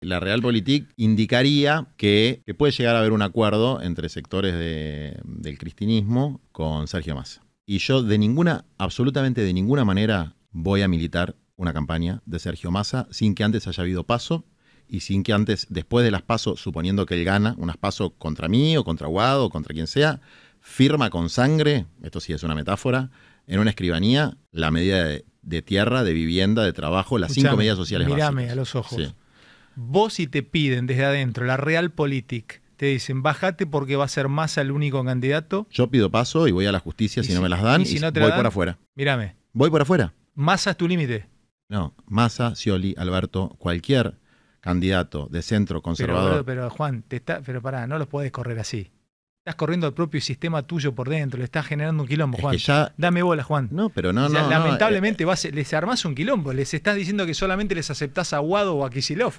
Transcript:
La Realpolitik indicaría que, puede llegar a haber un acuerdo entre sectores del cristinismo con Sergio Massa. Y yo de ninguna, absolutamente de ninguna manera voy a militar una campaña de Sergio Massa sin que antes haya habido paso y sin que antes, después de las pasos, suponiendo que él gana, unas pasos contra mí o contra Guado o contra quien sea, firma con sangre, esto sí es una metáfora, en una escribanía la medida de, tierra, de vivienda, de trabajo, las cinco medidas sociales. Mírame a los ojos. Sí. Vos si te piden desde adentro la Realpolitik, te dicen, bájate porque va a ser Massa el único candidato. Yo pido paso y voy a la justicia si, no me las dan y, si voy por afuera. Mírame. Voy por afuera. Massa es tu límite. No, Massa, Scioli, Alberto, cualquier candidato de centro conservador. Pero, Juan, te está, pero pará, no los podés correr así. Estás corriendo el propio sistema tuyo por dentro, le estás generando un quilombo, Juan. Dame bola, Juan. No, pero no, no. Eh, lamentablemente eh. les armás un quilombo, les estás diciendo que solamente les aceptás a Guado o a Kisilov.